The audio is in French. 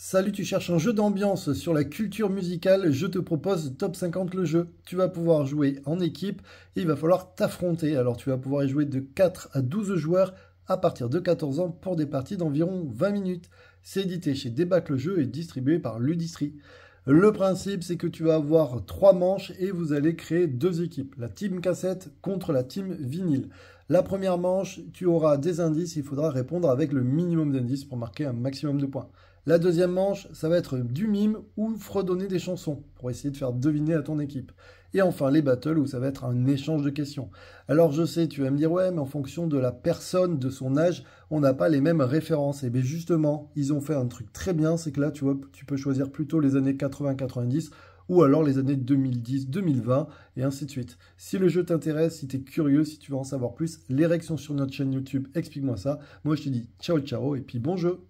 Salut, tu cherches un jeu d'ambiance sur la culture musicale, je te propose Top 50 le jeu. Tu vas pouvoir jouer en équipe et il va falloir t'affronter. Alors tu vas pouvoir y jouer de 4 à 12 joueurs à partir de 14 ans pour des parties d'environ 20 minutes. C'est édité chez Debac le jeu et distribué par Ludistri. Le principe, c'est que tu vas avoir 3 manches et vous allez créer deux équipes, la team cassette contre la team vinyle. La première manche, tu auras des indices, il faudra répondre avec le minimum d'indices pour marquer un maximum de points. La deuxième manche, ça va être du mime ou fredonner des chansons pour essayer de faire deviner à ton équipe. Et enfin, les battles où ça va être un échange de questions. Alors je sais, tu vas me dire, ouais, mais en fonction de la personne, de son âge, on n'a pas les mêmes références. Et eh bien justement, ils ont fait un truc très bien, c'est que là, tu vois, tu peux choisir plutôt les années 80-90 ou alors les années 2010, 2020, et ainsi de suite. Si le jeu t'intéresse, si tu es curieux, si tu veux en savoir plus, l'érection sur notre chaîne YouTube, explique-moi ça. Moi, je te dis ciao, ciao, et puis bon jeu